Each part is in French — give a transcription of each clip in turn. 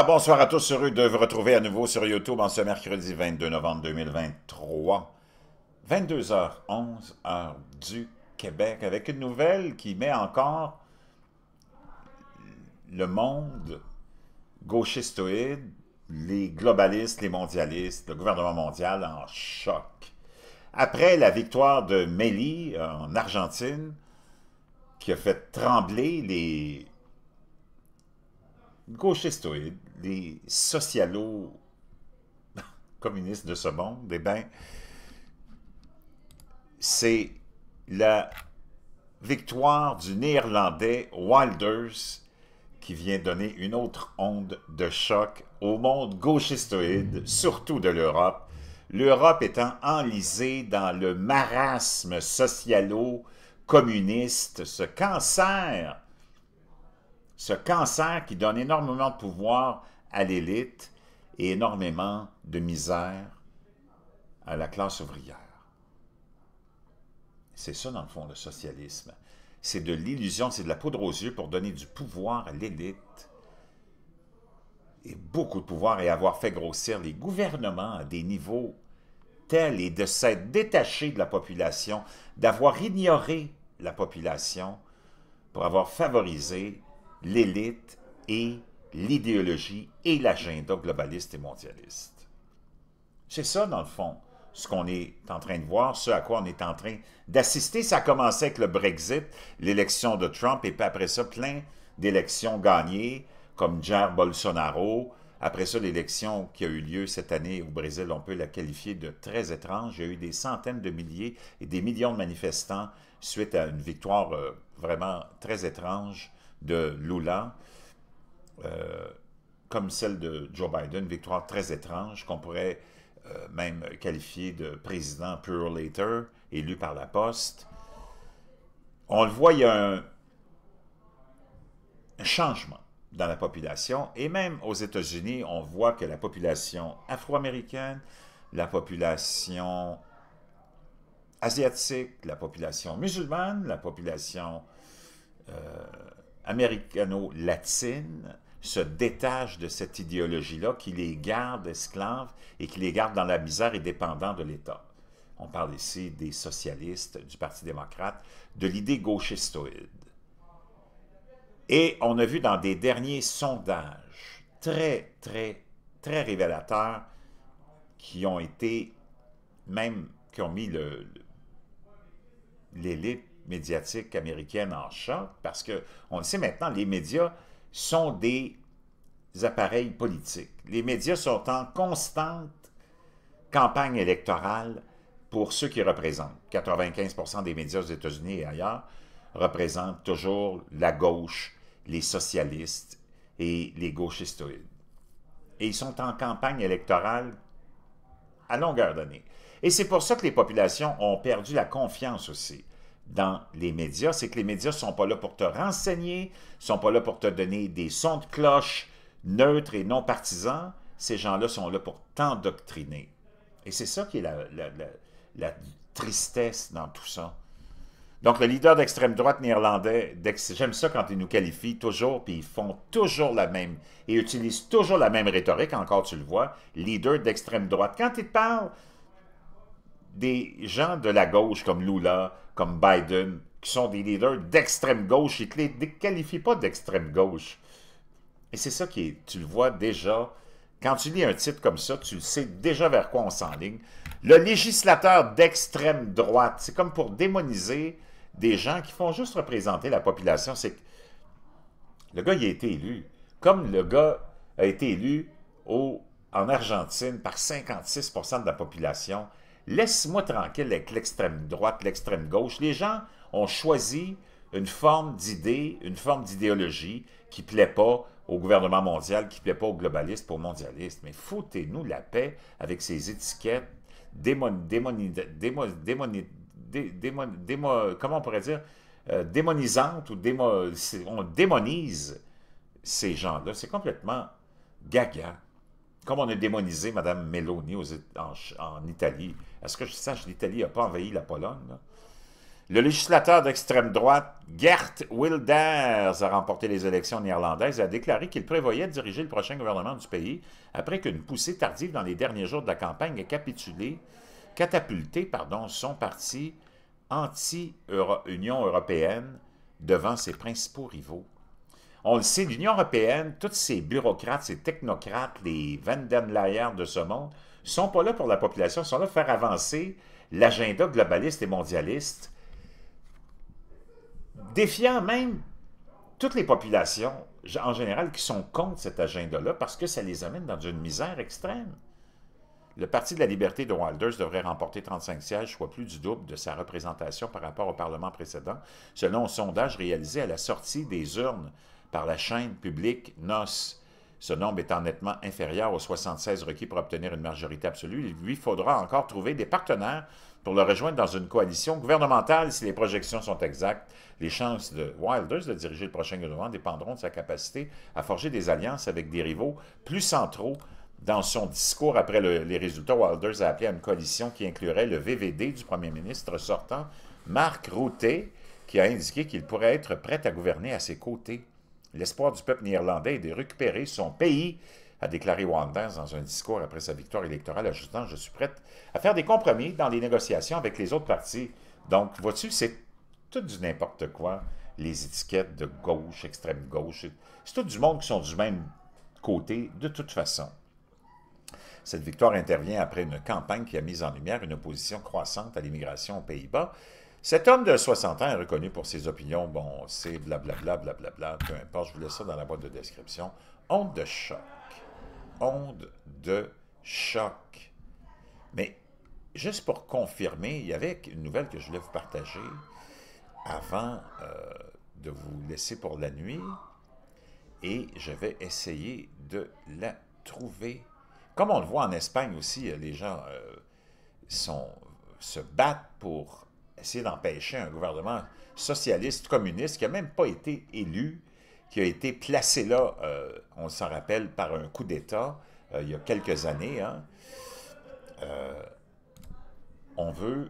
Ah, bonsoir à tous, heureux de vous retrouver à nouveau sur YouTube en ce mercredi 22 novembre 2023, 22h11, heure du Québec, avec une nouvelle qui met encore le monde gauchistoïde, les globalistes, les mondialistes, le gouvernement mondial en choc. Après la victoire de Méli en Argentine, qui a fait trembler les Gauchistoïdes, les, les socialo-communistes de ce monde, eh bien, c'est la victoire du Néerlandais Wilders qui vient donner une autre onde de choc au monde gauchistoïde, surtout de l'Europe, l'Europe étant enlisée dans le marasme socialo-communiste, ce cancer ce cancer qui donne énormément de pouvoir à l'élite et énormément de misère à la classe ouvrière. C'est ça, dans le fond, le socialisme. C'est de l'illusion, c'est de la poudre aux yeux pour donner du pouvoir à l'élite. Et beaucoup de pouvoir et avoir fait grossir les gouvernements à des niveaux tels et de s'être détaché de la population, d'avoir ignoré la population pour avoir favorisé l'élite et l'idéologie et l'agenda globaliste et mondialiste. C'est ça, dans le fond, ce qu'on est en train de voir, ce à quoi on est en train d'assister. Ça a commencé avec le Brexit, l'élection de Trump, et puis après ça, plein d'élections gagnées, comme Jair Bolsonaro. Après ça, l'élection qui a eu lieu cette année au Brésil, on peut la qualifier de très étrange. Il y a eu des centaines de milliers et des millions de manifestants suite à une victoire euh, vraiment très étrange de Lula, euh, comme celle de Joe Biden, victoire très étrange qu'on pourrait euh, même qualifier de président pure later, élu par la poste. On le voit, il y a un changement dans la population. Et même aux États-Unis, on voit que la population afro-américaine, la population asiatique, la population musulmane, la population euh, américano-latine se détachent de cette idéologie-là qui les garde esclaves et qui les garde dans la misère et dépendants de l'État. On parle ici des socialistes, du Parti démocrate, de l'idée gauchistoïde. Et on a vu dans des derniers sondages très, très, très révélateurs qui ont été même, qui ont mis l'élite médiatique américaine en choc, parce que, on le sait maintenant, les médias sont des appareils politiques. Les médias sont en constante campagne électorale pour ceux qui représentent. 95 des médias aux États-Unis et ailleurs représentent toujours la gauche, les socialistes et les gauchistoïdes. Et ils sont en campagne électorale à longueur d'année. Et c'est pour ça que les populations ont perdu la confiance aussi dans les médias, c'est que les médias ne sont pas là pour te renseigner, ne sont pas là pour te donner des sons de cloche neutres et non partisans. Ces gens-là sont là pour t'endoctriner. Et c'est ça qui est la, tristesse dans tout ça. Donc, le leader d'extrême droite néerlandais, j'aime ça quand ils nous qualifient toujours, puis ils font toujours la même, et utilisent toujours la même rhétorique, encore tu le vois, leader d'extrême droite. Quand ils te parlent des gens de la gauche comme Lula, comme Biden, qui sont des leaders d'extrême gauche, qui ne les qualifient pas d'extrême gauche. Et c'est ça qui est, tu le vois déjà, quand tu lis un titre comme ça, tu sais déjà vers quoi on s'enligne. Le législateur d'extrême droite, c'est comme pour démoniser des gens qui font juste représenter la population. C'est Le gars, il a été élu. Comme le gars a été élu au, en Argentine par 56 de la population, Laisse-moi tranquille avec l'extrême droite, l'extrême gauche. Les gens ont choisi une forme d'idée, une forme d'idéologie qui ne plaît pas au gouvernement mondial, qui ne plaît pas aux globalistes, aux mondialistes. Mais foutez-nous la paix avec ces étiquettes démon, comment on pourrait dire, euh, démonisantes, on démonise ces gens-là. C'est complètement gaga comme on a démonisé Mme Meloni en, Italie, est-ce que je sache l'Italie n'a pas envahi la Pologne? Le législateur d'extrême droite, Gert Wilders, a remporté les élections néerlandaises et a déclaré qu'il prévoyait diriger le prochain gouvernement du pays après qu'une poussée tardive dans les derniers jours de la campagne ait capitulé, catapulté pardon, son parti anti-Union européenne devant ses principaux rivaux. On le sait, l'Union européenne, tous ces bureaucrates, ces technocrates, les Van de ce monde, sont pas là pour la population, sont là pour faire avancer l'agenda globaliste et mondialiste, défiant même toutes les populations en général qui sont contre cet agenda-là parce que ça les amène dans une misère extrême. Le Parti de la liberté de Wilders devrait remporter 35 sièges, soit plus du double de sa représentation par rapport au Parlement précédent, selon un sondage réalisé à la sortie des urnes par la chaîne publique NOS. Ce nombre étant nettement inférieur aux 76 requis pour obtenir une majorité absolue, il lui faudra encore trouver des partenaires pour le rejoindre dans une coalition gouvernementale. Si les projections sont exactes, les chances de Wilders de diriger le prochain gouvernement dépendront de sa capacité à forger des alliances avec des rivaux plus centraux. Dans son discours après les résultats, Wilders a appelé à une coalition qui inclurait le VVD du premier ministre sortant, Marc Routet, qui a indiqué qu'il pourrait être prêt à gouverner à ses côtés. L'espoir du peuple néerlandais est de récupérer son pays, a déclaré Wanders dans un discours après sa victoire électorale, ajoutant Je suis prête à faire des compromis dans les négociations avec les autres partis. Donc, vois-tu, c'est tout du n'importe quoi, les étiquettes de gauche, extrême gauche. C'est tout du monde qui sont du même côté, de toute façon. Cette victoire intervient après une campagne qui a mis en lumière une opposition croissante à l'immigration aux Pays-Bas cet homme de 60 ans est reconnu pour ses opinions. Bon, c'est blablabla, blablabla, peu importe. Je vous laisse ça dans la boîte de description. Onde de choc. Onde de choc. Mais juste pour confirmer, il y avait une nouvelle que je voulais vous partager avant euh, de vous laisser pour la nuit. Et je vais essayer de la trouver. Comme on le voit en Espagne aussi, euh, les gens euh, sont, se battent pour essayer d'empêcher un gouvernement socialiste communiste qui n'a même pas été élu, qui a été placé là, euh, on s'en rappelle, par un coup d'État euh, il y a quelques années. Hein. Euh, on veut,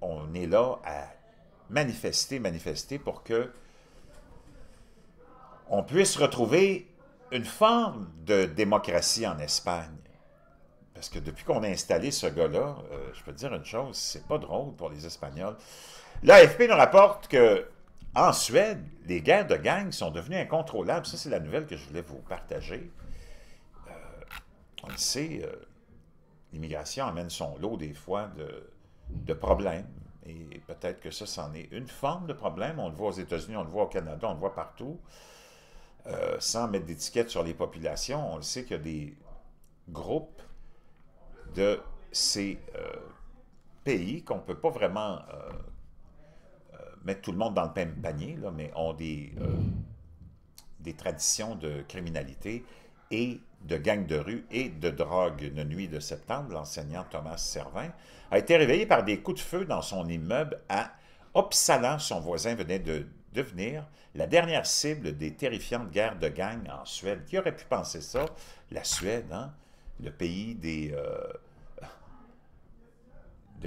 on est là à manifester, manifester pour que on puisse retrouver une forme de démocratie en Espagne. Parce que depuis qu'on a installé ce gars-là, euh, je peux dire une chose, c'est pas drôle pour les Espagnols. L'AFP nous rapporte que en Suède, les guerres de gangs sont devenues incontrôlables. Ça, c'est la nouvelle que je voulais vous partager. Euh, on le sait, euh, l'immigration amène son lot des fois de, problèmes. Et peut-être que ça, c'en est une forme de problème. On le voit aux États-Unis, on le voit au Canada, on le voit partout. sans mettre d'étiquette sur les populations, on le sait qu'il y a des groupes de ces euh, pays qu'on ne peut pas vraiment euh, euh, mettre tout le monde dans le même panier, là, mais ont des, des traditions de criminalité et de gangs de rue et de drogue. Une nuit de septembre, l'enseignant Thomas Servin a été réveillé par des coups de feu dans son immeuble à Uppsala. Son voisin venait de devenir la dernière cible des terrifiantes guerres de gangs en Suède. Qui aurait pu penser ça? La Suède, hein? le pays des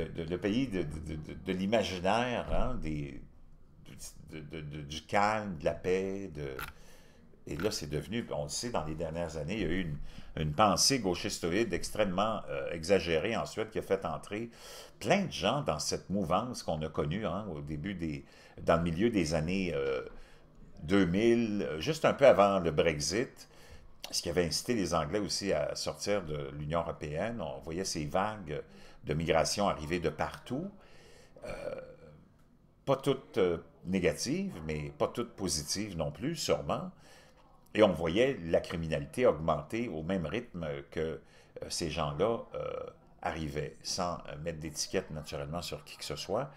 de, le pays de, de l'imaginaire, hein, des, du calme, de la paix, de... Et là, c'est devenu, on le sait, dans les dernières années, il y a eu une, une pensée gauchistoïde extrêmement euh, exagérée ensuite qui a fait entrer plein de gens dans cette mouvance qu'on a connue hein, au début des, dans le milieu des années 2000, euh, euh, juste un peu avant le Brexit, ce qui avait incité les Anglais aussi à sortir de l'Union européenne. On voyait ces vagues de migration arrivées de partout. Euh, pas toutes euh, négatives, mais pas toutes positives non plus, sûrement. Et on voyait la criminalité augmenter au même rythme que euh, ces gens-là arrivaient, sans mettre d'étiquette naturellement sur qui que ce soit.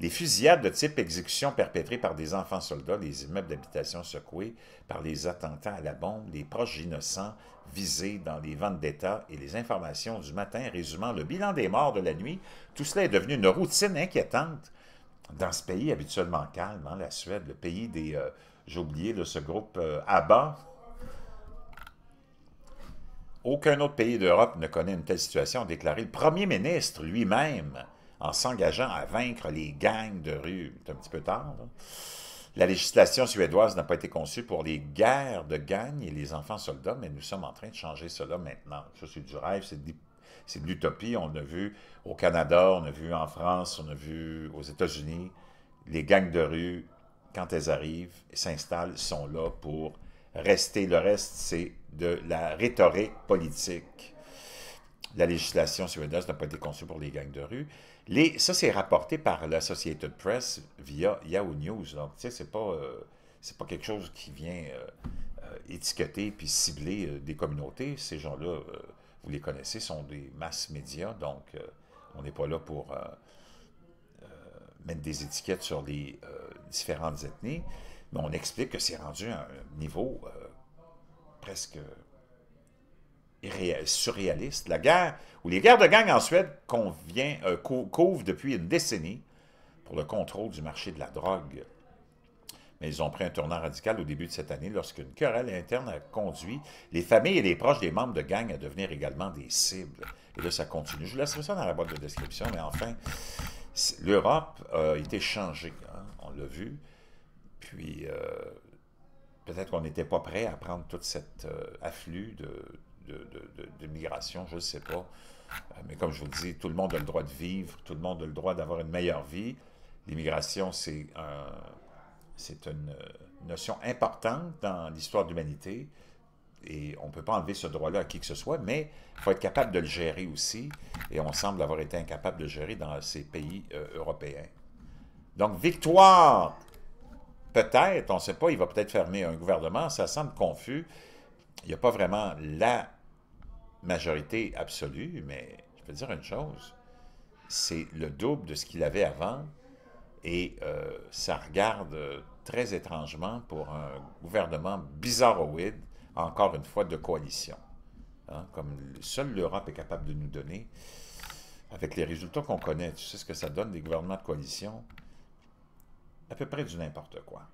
Les fusillades de type exécution perpétrées par des enfants soldats, les immeubles d'habitation secoués par les attentats à la bombe, les proches innocents visés dans les ventes d'État et les informations du matin résumant le bilan des morts de la nuit, tout cela est devenu une routine inquiétante dans ce pays habituellement calme, hein, la Suède, le pays des... Euh, j'ai oublié de ce groupe à euh, ABBA, aucun autre pays d'Europe ne connaît une telle situation, a déclaré le premier ministre lui-même en s'engageant à vaincre les gangs de rue. C'est un petit peu tard. La législation suédoise n'a pas été conçue pour les guerres de gangs et les enfants soldats, mais nous sommes en train de changer cela maintenant. Ça, c'est du rêve, c'est de, de l'utopie. On l'a vu au Canada, on l'a vu en France, on l'a vu aux États-Unis. Les gangs de rue, quand elles arrivent, s'installent, sont là pour rester. Le reste, c'est de la rhétorique politique la législation suédoise n'a pas été conçue pour les gangs de rue. Les, ça, c'est rapporté par l'Associated Press via Yahoo News. Donc, tu sais, c'est pas, euh, pas quelque chose qui vient euh, euh, étiqueter puis cibler des communautés. Ces gens-là, vous les connaissez, sont des mass médias. Donc, on n'est pas là pour mettre des étiquettes sur les différentes ethnies. Mais on explique que c'est rendu à un niveau presque surréaliste. La guerre, ou les guerres de gang en Suède convient, euh, couvrent depuis une décennie pour le contrôle du marché de la drogue. Mais ils ont pris un tournant radical au début de cette année lorsqu'une querelle interne a conduit les familles et les proches des membres de gang à devenir également des cibles. Et là, ça continue. Je vous laisserai ça dans la boîte de description, mais enfin, l'Europe a été changée, hein, on l'a vu. Puis, euh, peut-être qu'on n'était pas prêt à prendre tout cet euh, afflux de, de, migration, je ne sais pas. Euh, mais comme je vous le dis, tout le monde a le droit de vivre, tout le monde a le droit d'avoir une meilleure vie. L'immigration, c'est c'est une euh, notion importante dans l'histoire de l'humanité et on ne peut pas enlever ce droit-là à qui que ce soit, mais il faut être capable de le gérer aussi, et on semble avoir été incapable de le gérer dans ces pays euh, européens. Donc, victoire! Peut-être, on ne sait pas, il va peut-être fermer un gouvernement, ça semble confus. Il n'y a pas vraiment la majorité absolue, mais je peux dire une chose, c'est le double de ce qu'il avait avant et euh, ça regarde euh, très étrangement pour un gouvernement bizarroïde, encore une fois, de coalition. Hein. comme seule l'Europe est capable de nous donner, avec les résultats qu'on connaît, tu sais ce que ça donne des gouvernements de coalition? À peu près du n'importe quoi.